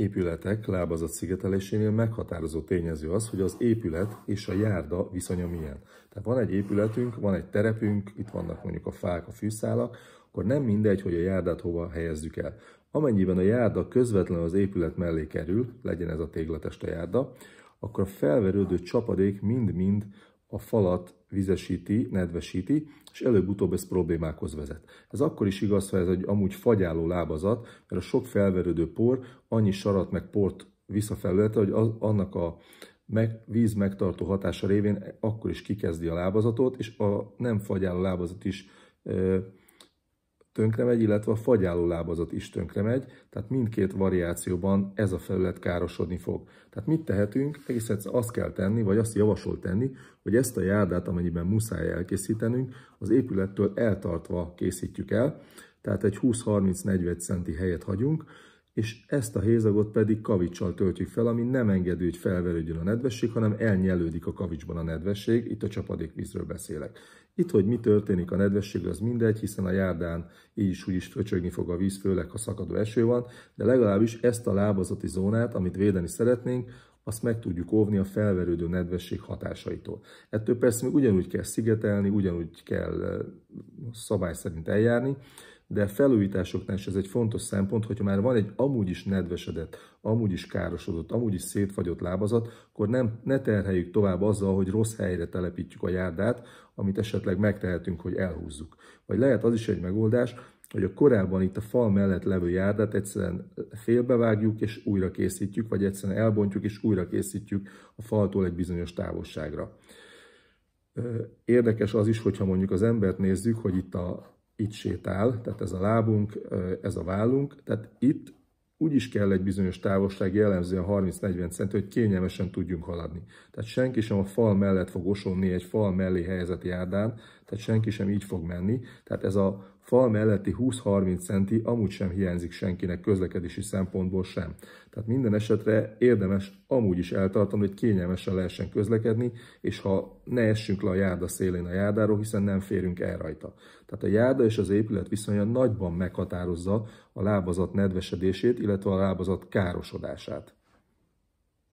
épületek lábazat szigetelésénél meghatározó tényező az, hogy az épület és a járda viszonya milyen. Tehát van egy épületünk, van egy terepünk, itt vannak mondjuk a fák, a fűszálak, akkor nem mindegy, hogy a járdát hova helyezzük el. Amennyiben a járda közvetlenül az épület mellé kerül, legyen ez a a járda, akkor a felverődő csapadék mind-mind a falat vizesíti, nedvesíti, és előbb-utóbb ez problémákhoz vezet. Ez akkor is igaz, ha ez egy amúgy fagyáló lábazat, mert a sok felverődő por annyi sarat meg port vissza felülete, hogy az, annak a meg, víz megtartó hatása révén akkor is kikezdi a lábazatot, és a nem fagyáló lábazat is ö, tönkre megy, illetve a fagyáló lábazat is tönkre megy, tehát mindkét variációban ez a felület károsodni fog. Tehát mit tehetünk? Egész egyszer azt kell tenni, vagy azt javasol tenni, hogy ezt a járdát, amennyiben muszáj elkészítenünk, az épülettől eltartva készítjük el, tehát egy 20-30-40 centi helyet hagyunk, és ezt a hézagot pedig kavicsal töltjük fel, ami nem engedő hogy felverődjön a nedvesség, hanem elnyelődik a kavicsban a nedvesség, itt a csapadékvízről beszélek. Itt, hogy mi történik a nedvesség, az mindegy, hiszen a járdán így is úgy is fröcsögni fog a víz, főleg ha szakadó eső van, de legalábbis ezt a lábazati zónát, amit védeni szeretnénk, azt meg tudjuk óvni a felverődő nedvesség hatásaitól. Ettől persze még ugyanúgy kell szigetelni, ugyanúgy kell szabály szerint eljárni, de felújításoknál is ez egy fontos szempont, hogyha már van egy amúgy is nedvesedett, amúgy is károsodott, amúgy is szétfagyott lábazat, akkor nem, ne terheljük tovább azzal, hogy rossz helyre telepítjük a járdát, amit esetleg megtehetünk, hogy elhúzzuk. Vagy lehet az is egy megoldás, hogy a korábban itt a fal mellett levő járdát egyszerűen félbevágjuk és újra készítjük, vagy egyszerűen elbontjuk és újra készítjük a faltól egy bizonyos távolságra. Érdekes az is, hogyha mondjuk az embert nézzük, hogy itt a itt sétál, tehát ez a lábunk, ez a vállunk, tehát itt úgy is kell egy bizonyos távolság, a 30-40 cent, hogy kényelmesen tudjunk haladni. Tehát senki sem a fal mellett fog osonni egy fal mellé helyezett járdán, tehát senki sem így fog menni. Tehát ez a fal melletti 20-30 centi amúgy sem hiányzik senkinek közlekedési szempontból sem. Tehát minden esetre érdemes amúgy is eltartani, hogy kényelmesen lehessen közlekedni, és ha ne essünk le a járda szélén a járdáról, hiszen nem férünk el rajta. Tehát a járda és az épület viszonya nagyban meghatározza a lábazat nedvesedését, illetve a lábazat károsodását.